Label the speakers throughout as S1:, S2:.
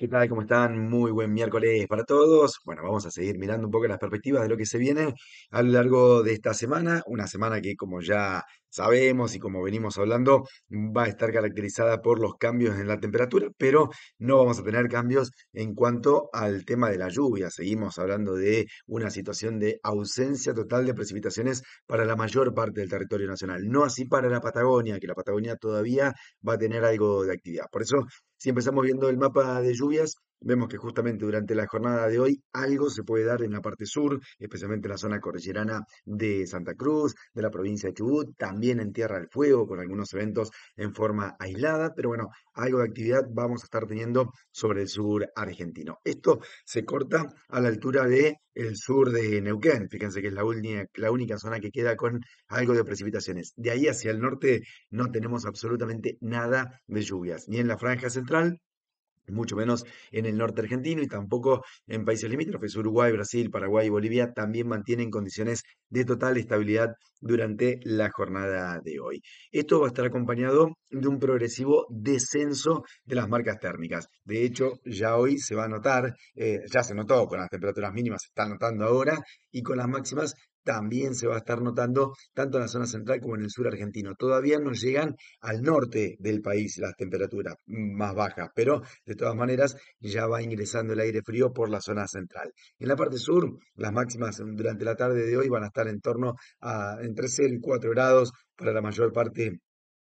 S1: ¿Qué tal? ¿Cómo están? Muy buen miércoles para todos. Bueno, vamos a seguir mirando un poco las perspectivas de lo que se viene a lo largo de esta semana. Una semana que, como ya sabemos y como venimos hablando, va a estar caracterizada por los cambios en la temperatura, pero no vamos a tener cambios en cuanto al tema de la lluvia. Seguimos hablando de una situación de ausencia total de precipitaciones para la mayor parte del territorio nacional. No así para la Patagonia, que la Patagonia todavía va a tener algo de actividad. Por eso, si empezamos viendo el mapa de lluvia, Vemos que justamente durante la jornada de hoy algo se puede dar en la parte sur, especialmente en la zona cordillerana de Santa Cruz, de la provincia de Chubut, también en Tierra del Fuego, con algunos eventos en forma aislada, pero bueno, algo de actividad vamos a estar teniendo sobre el sur argentino. Esto se corta a la altura de el sur de Neuquén, fíjense que es la, la única zona que queda con algo de precipitaciones. De ahí hacia el norte no tenemos absolutamente nada de lluvias, ni en la franja central mucho menos en el norte argentino y tampoco en países limítrofes. Uruguay, Brasil, Paraguay y Bolivia también mantienen condiciones de total estabilidad durante la jornada de hoy. Esto va a estar acompañado de un progresivo descenso de las marcas térmicas. De hecho, ya hoy se va a notar, eh, ya se notó con las temperaturas mínimas, se está notando ahora, y con las máximas también se va a estar notando tanto en la zona central como en el sur argentino. Todavía no llegan al norte del país las temperaturas más bajas, pero de todas maneras ya va ingresando el aire frío por la zona central. En la parte sur, las máximas durante la tarde de hoy van a estar en torno a entre 0 y 4 grados para la mayor parte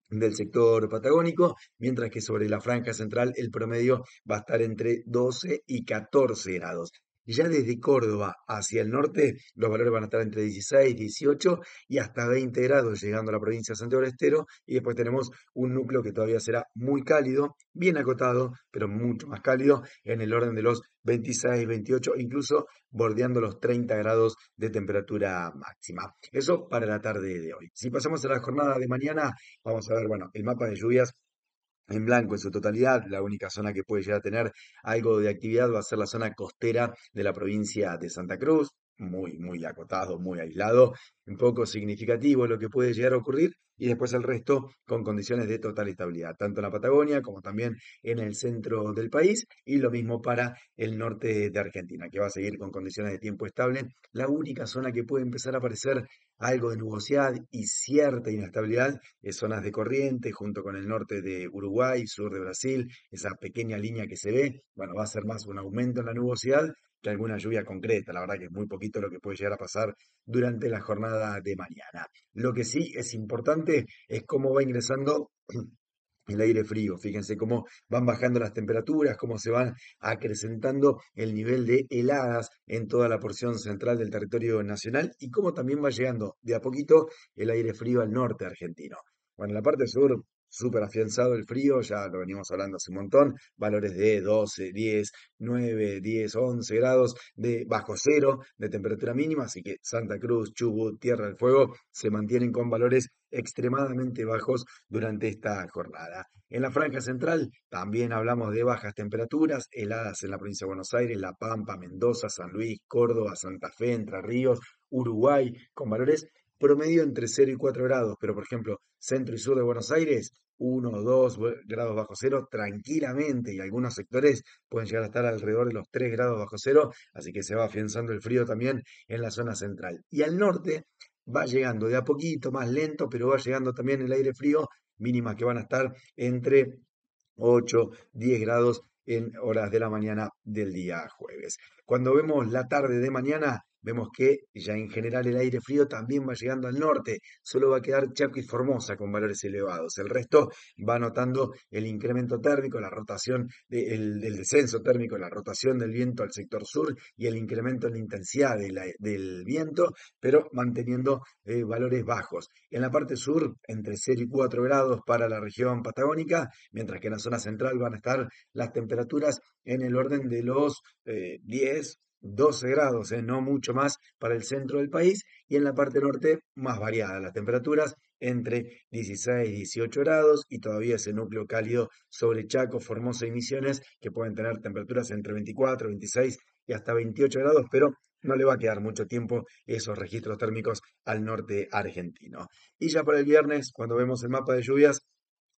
S1: del sector patagónico, mientras que sobre la franja central el promedio va a estar entre 12 y 14 grados ya desde Córdoba hacia el norte los valores van a estar entre 16, 18 y hasta 20 grados llegando a la provincia de Santiago del Estero y después tenemos un núcleo que todavía será muy cálido, bien acotado, pero mucho más cálido en el orden de los 26, 28, incluso bordeando los 30 grados de temperatura máxima. Eso para la tarde de hoy. Si pasamos a la jornada de mañana, vamos a ver, bueno, el mapa de lluvias en blanco en su totalidad. La única zona que puede llegar a tener algo de actividad va a ser la zona costera de la provincia de Santa Cruz muy, muy acotado, muy aislado, un poco significativo lo que puede llegar a ocurrir y después el resto con condiciones de total estabilidad, tanto en la Patagonia como también en el centro del país y lo mismo para el norte de Argentina, que va a seguir con condiciones de tiempo estable. La única zona que puede empezar a aparecer algo de nubosidad y cierta inestabilidad es zonas de corriente junto con el norte de Uruguay, sur de Brasil, esa pequeña línea que se ve, bueno, va a ser más un aumento en la nubosidad que alguna lluvia concreta. La verdad que es muy poquito lo que puede llegar a pasar durante la jornada de mañana. Lo que sí es importante es cómo va ingresando el aire frío. Fíjense cómo van bajando las temperaturas, cómo se van acrecentando el nivel de heladas en toda la porción central del territorio nacional y cómo también va llegando de a poquito el aire frío al norte argentino. Bueno, en la parte sur súper afianzado el frío, ya lo venimos hablando hace un montón, valores de 12, 10, 9, 10, 11 grados de bajo cero de temperatura mínima, así que Santa Cruz, Chubut, Tierra del Fuego se mantienen con valores extremadamente bajos durante esta jornada. En la franja central también hablamos de bajas temperaturas, heladas en la provincia de Buenos Aires, La Pampa, Mendoza, San Luis, Córdoba, Santa Fe, Entre Ríos, Uruguay, con valores promedio entre 0 y 4 grados, pero por ejemplo, centro y sur de Buenos Aires, 1 o 2 grados bajo cero tranquilamente y algunos sectores pueden llegar a estar alrededor de los 3 grados bajo cero, así que se va afianzando el frío también en la zona central. Y al norte va llegando de a poquito, más lento, pero va llegando también el aire frío, mínimas que van a estar entre 8, 10 grados en horas de la mañana del día jueves. Cuando vemos la tarde de mañana, vemos que ya en general el aire frío también va llegando al norte, solo va a quedar Chaco y Formosa con valores elevados, el resto va notando el incremento térmico, la rotación, del descenso térmico, la rotación del viento al sector sur y el incremento en la intensidad del viento, pero manteniendo eh, valores bajos. En la parte sur, entre 0 y 4 grados para la región patagónica, mientras que en la zona central van a estar las temperaturas en el orden de los 10, eh, 12 grados, ¿eh? no mucho más para el centro del país, y en la parte norte más variada, las temperaturas entre 16 y 18 grados, y todavía ese núcleo cálido sobre Chaco, Formosa y Misiones, que pueden tener temperaturas entre 24, 26 y hasta 28 grados, pero no le va a quedar mucho tiempo esos registros térmicos al norte argentino. Y ya para el viernes, cuando vemos el mapa de lluvias,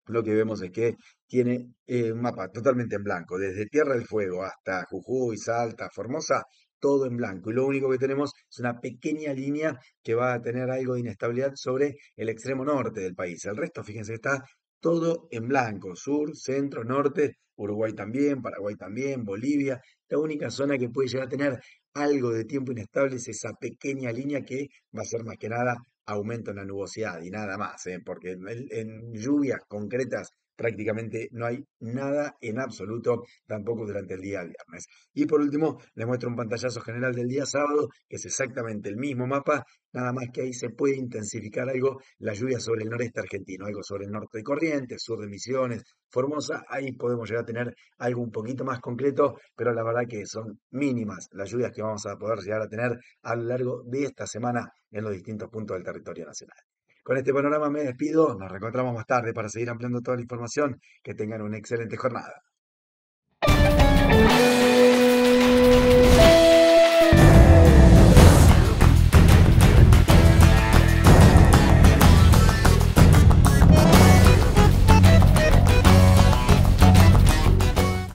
S1: lo que vemos es que tiene eh, un mapa totalmente en blanco, desde Tierra del Fuego hasta Jujuy, Salta, Formosa, todo en blanco. Y lo único que tenemos es una pequeña línea que va a tener algo de inestabilidad sobre el extremo norte del país. El resto, fíjense, está todo en blanco, sur, centro, norte, Uruguay también, Paraguay también, Bolivia. La única zona que puede llegar a tener algo de tiempo inestable es esa pequeña línea que va a ser más que nada aumento en la nubosidad y nada más, ¿eh? porque en lluvias concretas prácticamente no hay nada en absoluto, tampoco durante el día viernes. Y por último, les muestro un pantallazo general del día sábado, que es exactamente el mismo mapa, nada más que ahí se puede intensificar algo la lluvia sobre el noreste argentino, algo sobre el norte de Corrientes, sur de Misiones, Formosa, ahí podemos llegar a tener algo un poquito más concreto, pero la verdad que son mínimas las lluvias que vamos a poder llegar a tener a lo largo de esta semana en los distintos puntos del territorio nacional. Con este panorama me despido, nos reencontramos más tarde para seguir ampliando toda la información. Que tengan una excelente jornada.